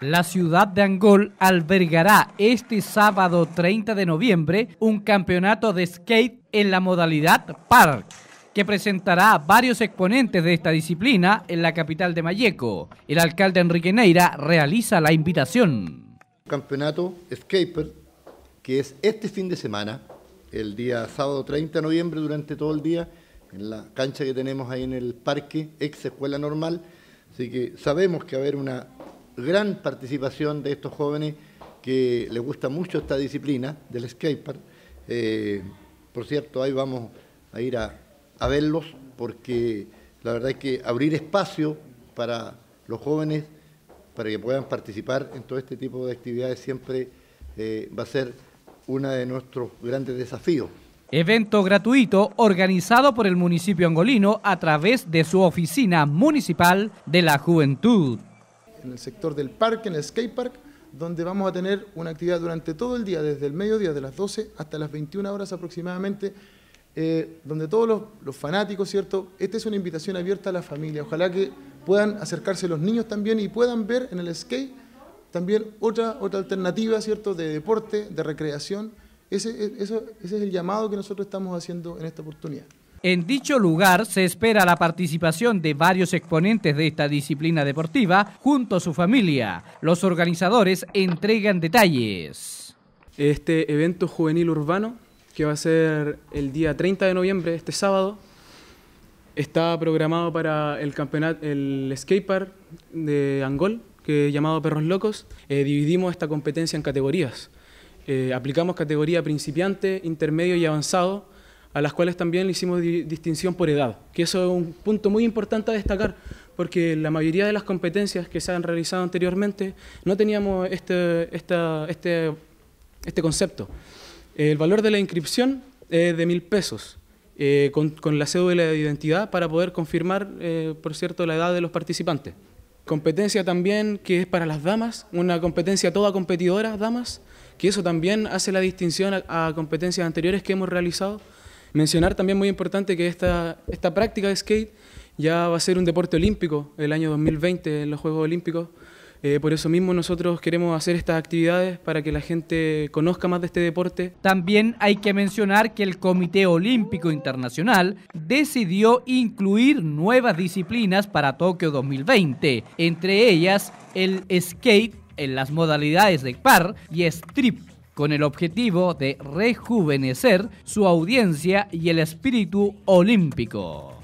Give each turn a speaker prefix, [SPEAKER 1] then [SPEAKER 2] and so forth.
[SPEAKER 1] La ciudad de Angol albergará este sábado 30 de noviembre un campeonato de skate en la modalidad park que presentará varios exponentes de esta disciplina en la capital de Mayeco. El alcalde Enrique Neira realiza la invitación.
[SPEAKER 2] Campeonato Skater que es este fin de semana, el día sábado 30 de noviembre, durante todo el día, en la cancha que tenemos ahí en el parque, ex escuela normal. Así que sabemos que va a haber una gran participación de estos jóvenes que les gusta mucho esta disciplina del skatepark. Eh, por cierto, ahí vamos a ir a, verlos porque la verdad es que abrir espacio para los jóvenes para que puedan participar en todo este tipo de actividades siempre eh, va a ser uno de nuestros grandes desafíos.
[SPEAKER 1] Evento gratuito organizado por el municipio angolino a través de su oficina municipal de la juventud
[SPEAKER 3] en el sector del parque, en el skate park, donde vamos a tener una actividad durante todo el día, desde el mediodía de las 12 hasta las 21 horas aproximadamente, eh, donde todos los, fanáticos, ¿cierto? Esta es una invitación abierta a la familia. Ojalá que puedan acercarse los niños también y puedan ver en el skate también otra, otra alternativa, ¿cierto?, de deporte, de recreación. ese e, es el llamado que nosotros estamos haciendo en esta oportunidad.
[SPEAKER 1] En dicho lugar se espera la participación de varios exponentes de esta disciplina deportiva junto a su familia. Los organizadores entregan detalles.
[SPEAKER 4] Este evento juvenil urbano, que va a ser el día 30 de noviembre, este sábado, está programado para el campeonato, el skatepark de Angol, que llamado Perros Locos. Eh, dividimos esta competencia en categorías. Eh, aplicamos categoría principiante, intermedio y avanzado a las cuales también le hicimos distinción por edad, que eso es un punto muy importante a destacar, porque la mayoría de las competencias que se han realizado anteriormente no teníamos este, este, este concepto. El valor de la inscripción es de mil pesos, eh, con, con, la cédula de identidad para poder confirmar, eh, por cierto, la edad de los participantes. Competencia también que es para las damas, una competencia toda competidora, damas, que eso también hace la distinción a competencias anteriores que hemos realizado. Mencionar también muy importante que esta, esta práctica de skate ya va a ser un deporte olímpico el año 2020 en los Juegos Olímpicos. Eh, por eso mismo nosotros queremos hacer estas actividades para que la gente conozca más de este deporte. También
[SPEAKER 1] hay que mencionar que el Comité Olímpico Internacional decidió incluir nuevas disciplinas para Tokio 2020, entre ellas el skate en las modalidades de par y strip con el objetivo de rejuvenecer su audiencia y el espíritu olímpico.